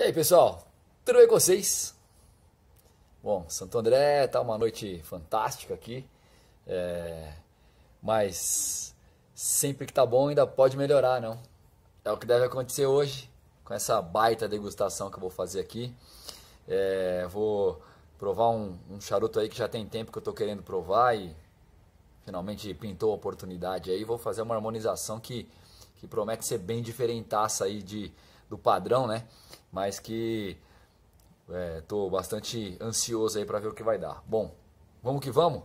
E aí, pessoal, tudo bem com vocês? Bom, Santo André tá uma noite fantástica aqui, é... mas sempre que tá bom ainda pode melhorar, não? É o que deve acontecer hoje com essa baita degustação que eu vou fazer aqui. É... Vou provar um, um, charuto aí que já tem tempo que eu tô querendo provar e finalmente pintou a oportunidade aí. Vou fazer uma harmonização que, que promete ser bem diferentaça aí de do padrão, né? Mas que estou é, bastante ansioso aí para ver o que vai dar. Bom, vamos que vamos.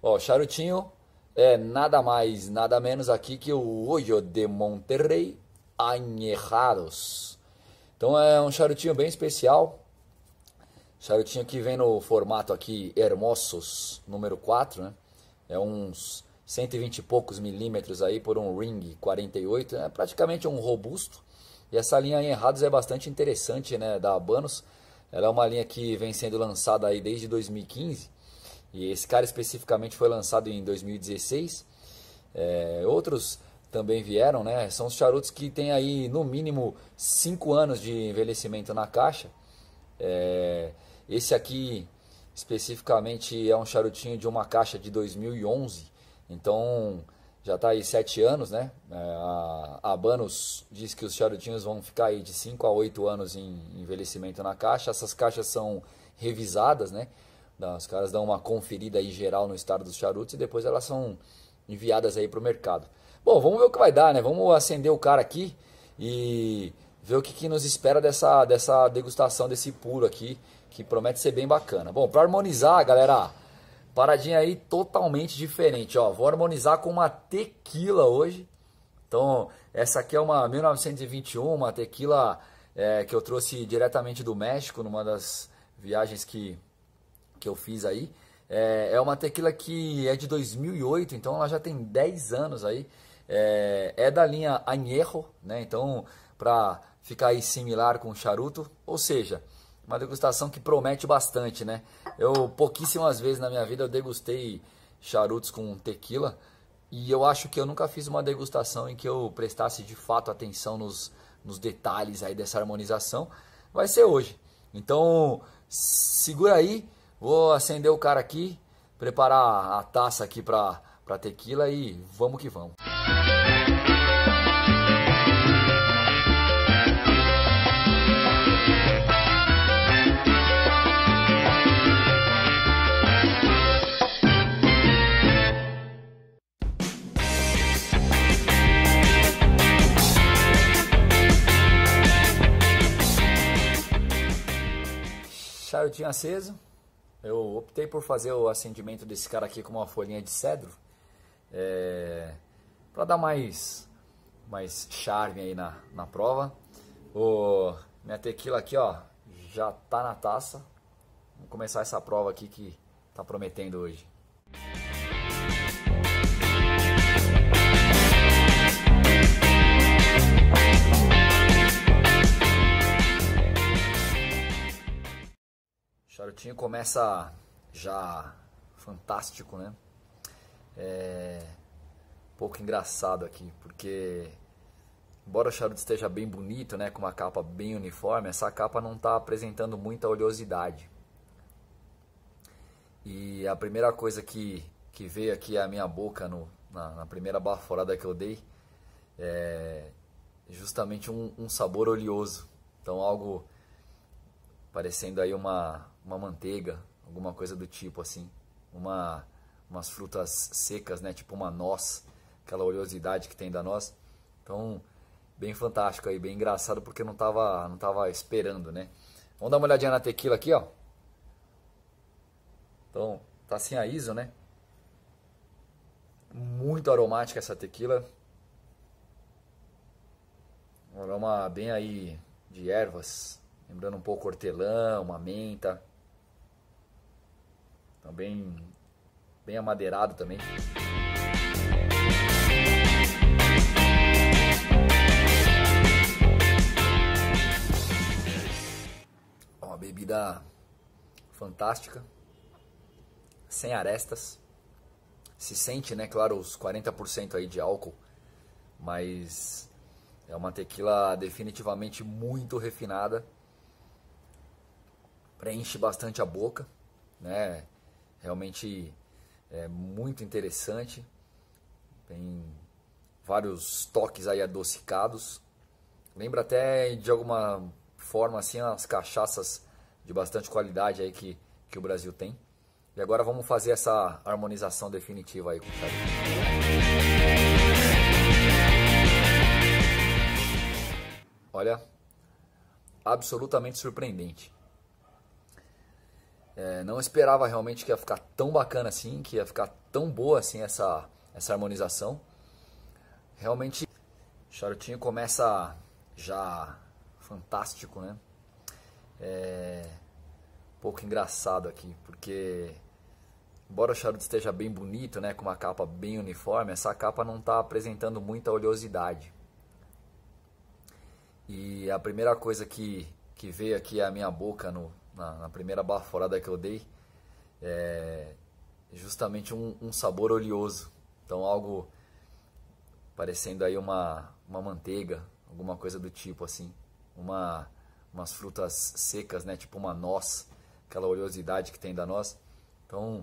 Ó, charutinho é nada mais, nada menos aqui que o Olho de Monterrey Añejados. Então é um charutinho bem especial. Charutinho que vem no formato aqui Hermosos número 4, né? É uns 120 e poucos milímetros aí por um ring 48, é praticamente um robusto. E essa linha em errados é bastante interessante, né, da Abanos. Ela é uma linha que vem sendo lançada aí desde 2015. E esse cara especificamente foi lançado em 2016. É, outros também vieram, né? São os charutos que tem aí no mínimo 5 anos de envelhecimento na caixa. É, esse aqui especificamente é um charutinho de uma caixa de 2011. Então já está aí sete anos, né? É, a Abanos diz que os charutinhos vão ficar aí de 5 a 8 anos em envelhecimento na caixa. Essas caixas são revisadas, né? Os caras dão uma conferida aí geral no estado dos charutos e depois elas são enviadas aí para o mercado. Bom, vamos ver o que vai dar, né? Vamos acender o cara aqui e ver o que, que nos espera dessa, dessa degustação desse puro aqui, que promete ser bem bacana. Bom, para harmonizar, galera, Paradinha aí totalmente diferente, ó. Vou harmonizar com uma tequila hoje. Então, essa aqui é uma 1921, uma tequila é, que eu trouxe diretamente do México, numa das viagens que, que eu fiz aí. É, é uma tequila que é de 2008, então ela já tem 10 anos aí. É, é da linha Añejo, né? Então, para ficar aí similar com o charuto, ou seja, uma degustação que promete bastante, né? Eu pouquíssimas vezes na minha vida eu degustei charutos com tequila e eu acho que eu nunca fiz uma degustação em que eu prestasse de fato atenção nos, nos detalhes aí dessa harmonização. Vai ser hoje. Então, segura aí, vou acender o cara aqui, preparar a taça aqui para tequila e vamos que vamos. charutinho aceso. Eu optei por fazer o acendimento desse cara aqui com uma folhinha de cedro. É, para dar mais, mais charme aí na, na prova. O, minha tequila aqui, ó, já tá na taça. Vamos começar essa prova aqui que tá prometendo hoje. começa já fantástico, né? É um pouco engraçado aqui, porque embora o charuto esteja bem bonito, né, com uma capa bem uniforme, essa capa não está apresentando muita oleosidade. E a primeira coisa que, que veio aqui à minha boca no, na, na primeira baforada que eu dei é justamente um, um sabor oleoso. Então algo parecendo aí uma, uma manteiga, alguma coisa do tipo assim, uma, umas frutas secas, né, tipo uma noz, aquela oleosidade que tem da noz. Então, bem fantástico aí, bem engraçado porque eu não tava, não tava esperando, né? Vamos dar uma olhadinha na tequila aqui, ó. Então, tá sem a ISO, né? Muito aromática essa tequila. Um aroma bem aí de ervas, Lembrando um pouco hortelã, uma menta. Também então, bem amadeirado também. Uma bebida fantástica, sem arestas. Se sente, né, claro, os 40% aí de álcool, mas é uma tequila definitivamente muito refinada preenche bastante a boca, né? Realmente é muito interessante. Tem vários toques aí adocicados. Lembra até de alguma forma assim as cachaças de bastante qualidade aí que, que o Brasil tem. E agora vamos fazer essa harmonização definitiva aí com o Olha, absolutamente surpreendente. É, não esperava realmente que ia ficar tão bacana assim, que ia ficar tão boa assim essa, essa harmonização. Realmente, o charutinho começa já fantástico, né? É um pouco engraçado aqui, porque embora o charuto esteja bem bonito, né, com uma capa bem uniforme, essa capa não está apresentando muita oleosidade. E a primeira coisa que, que veio aqui à é minha boca no, na, na primeira baforada que eu dei, é justamente um, um sabor oleoso. Então algo parecendo aí uma, uma manteiga, alguma coisa do tipo assim, uma umas frutas secas, né, tipo uma noz, aquela oleosidade que tem da noz. Então,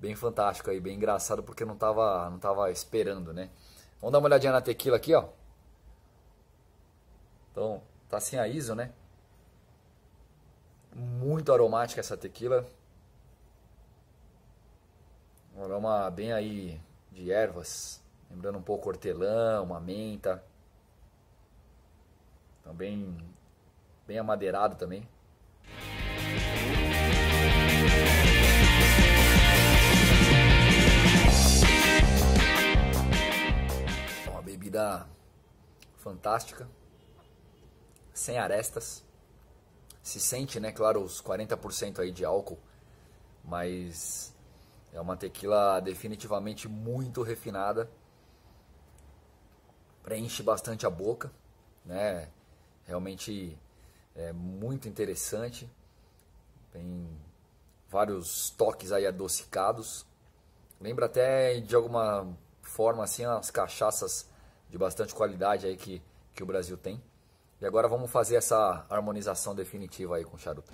bem fantástico aí, bem engraçado porque não tava, não tava esperando, né? Vamos dar uma olhadinha na tequila aqui, ó. Então, tá sem a ISO, né? Muito aromática essa tequila. Um aroma bem aí de ervas, lembrando um pouco hortelã, uma menta. Então bem amadeirado também. É uma bebida fantástica, sem arestas se sente, né, claro, os 40% aí de álcool, mas é uma tequila definitivamente muito refinada. Preenche bastante a boca, né? Realmente é muito interessante. Tem vários toques aí adocicados. Lembra até de alguma forma assim as cachaças de bastante qualidade aí que, que o Brasil tem. E agora vamos fazer essa harmonização definitiva aí com o charuto.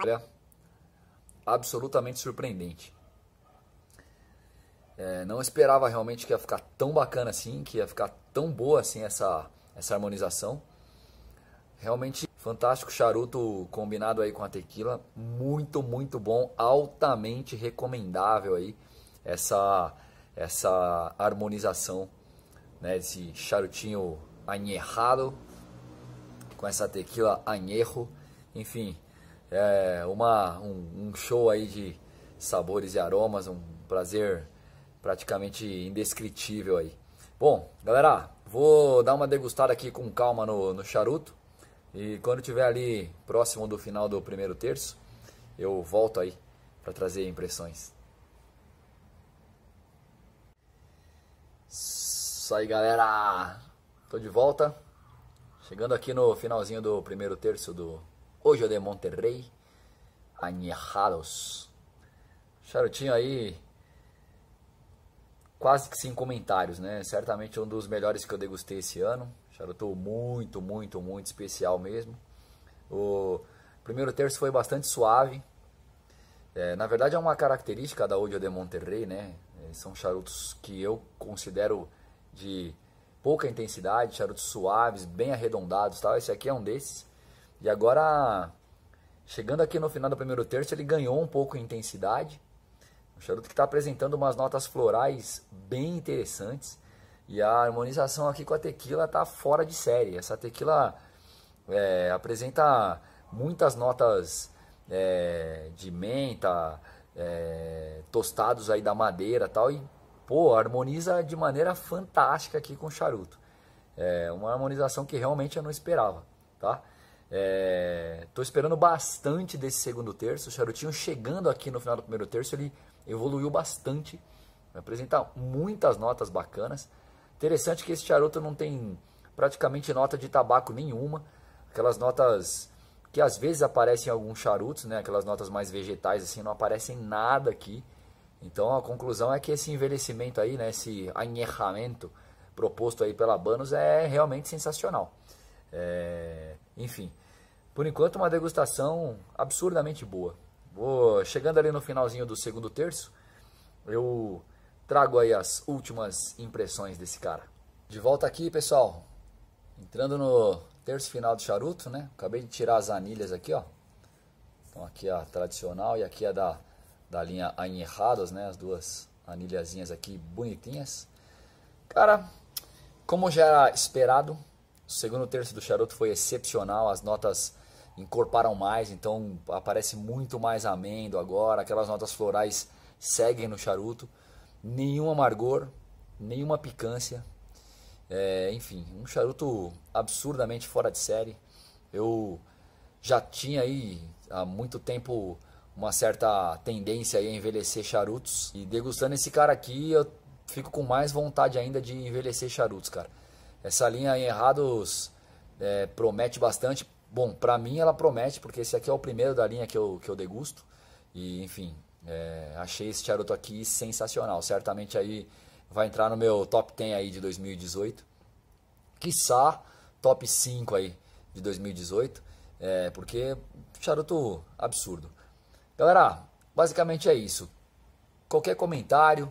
Olha, absolutamente surpreendente. É, não esperava realmente que ia ficar tão bacana assim, que ia ficar tão boa assim essa, essa harmonização. Realmente fantástico charuto combinado aí com a tequila, muito, muito bom, altamente recomendável aí essa essa harmonização né, desse charutinho anherrado com essa tequila añejo, enfim, é uma, um, um show aí de sabores e aromas, um prazer praticamente indescritível aí. Bom, galera, vou dar uma degustada aqui com calma no, no charuto e quando tiver ali próximo do final do primeiro terço, eu volto aí para trazer impressões. Isso aí, galera! Tô de volta. Chegando aqui no finalzinho do primeiro terço do Hoje de Monterrey. Añejados. Charutinho aí, quase que sem comentários, né? Certamente um dos melhores que eu degustei esse ano. Charuto muito, muito, muito especial mesmo. O primeiro terço foi bastante suave. É, na verdade é uma característica da Odio de Monterrey, né? É, são charutos que eu considero de pouca intensidade, charutos suaves, bem arredondados, tal. Esse aqui é um desses. E agora chegando aqui no final do primeiro terço, ele ganhou um pouco de intensidade. Um charuto que está apresentando umas notas florais bem interessantes. E a harmonização aqui com a tequila está fora de série. Essa tequila é, apresenta muitas notas é, de menta, é, tostados aí da madeira tal e pô harmoniza de maneira fantástica aqui com o charuto é uma harmonização que realmente eu não esperava tá é, tô esperando bastante desse segundo terço o charutinho chegando aqui no final do primeiro terço ele evoluiu bastante apresenta muitas notas bacanas interessante que esse charuto não tem praticamente nota de tabaco nenhuma aquelas notas que às vezes aparecem alguns charutos, né? Aquelas notas mais vegetais assim, não aparecem nada aqui. Então a conclusão é que esse envelhecimento aí, né? Esse añejamento proposto aí pela Banos é realmente sensacional. É... Enfim, por enquanto uma degustação absurdamente boa. Vou chegando ali no finalzinho do segundo terço, eu trago aí as últimas impressões desse cara. De volta aqui, pessoal. Entrando no terço final do charuto, né? Acabei de tirar as anilhas aqui, ó. Então aqui é a tradicional e aqui a é da, da linha Añejados, né? As duas anilhazinhas aqui bonitinhas. Cara, como já era esperado, o segundo terço do charuto foi excepcional, as notas encorparam mais, então aparece muito mais amêndoa agora, aquelas notas florais seguem no charuto, nenhum amargor, nenhuma picância, é, enfim, um charuto absurdamente fora de série. Eu já tinha aí há muito tempo uma certa tendência a envelhecer charutos. E degustando esse cara aqui, eu fico com mais vontade ainda de envelhecer charutos, cara. Essa linha errados é, promete bastante. Bom, pra mim ela promete, porque esse aqui é o primeiro da linha que eu, que eu degusto. E, enfim, é, achei esse charuto aqui sensacional. Certamente aí vai entrar no meu top 10 aí de 2018. Quiçá top 5 aí de 2018, é, porque charuto absurdo. Galera, basicamente é isso. Qualquer comentário,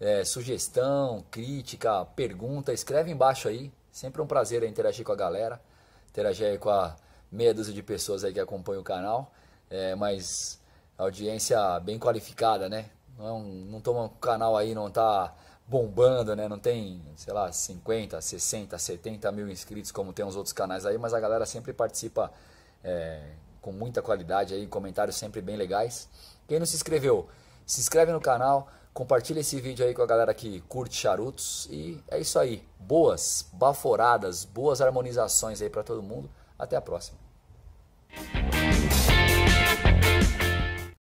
é, sugestão, crítica, pergunta, escreve embaixo aí. Sempre um prazer interagir com a galera, interagir aí com a meia dúzia de pessoas aí que acompanham o canal. É, mas audiência bem qualificada, né? Não, é não toma um canal aí, não tá bombando, né? Não tem, sei lá, 50, 60, 70 mil inscritos como tem os outros canais aí, mas a galera sempre participa é, com muita qualidade aí, comentários sempre bem legais. Quem não se inscreveu, se inscreve no canal, compartilha esse vídeo aí com a galera que curte charutos e é isso aí. Boas baforadas, boas harmonizações aí para todo mundo. Até a próxima.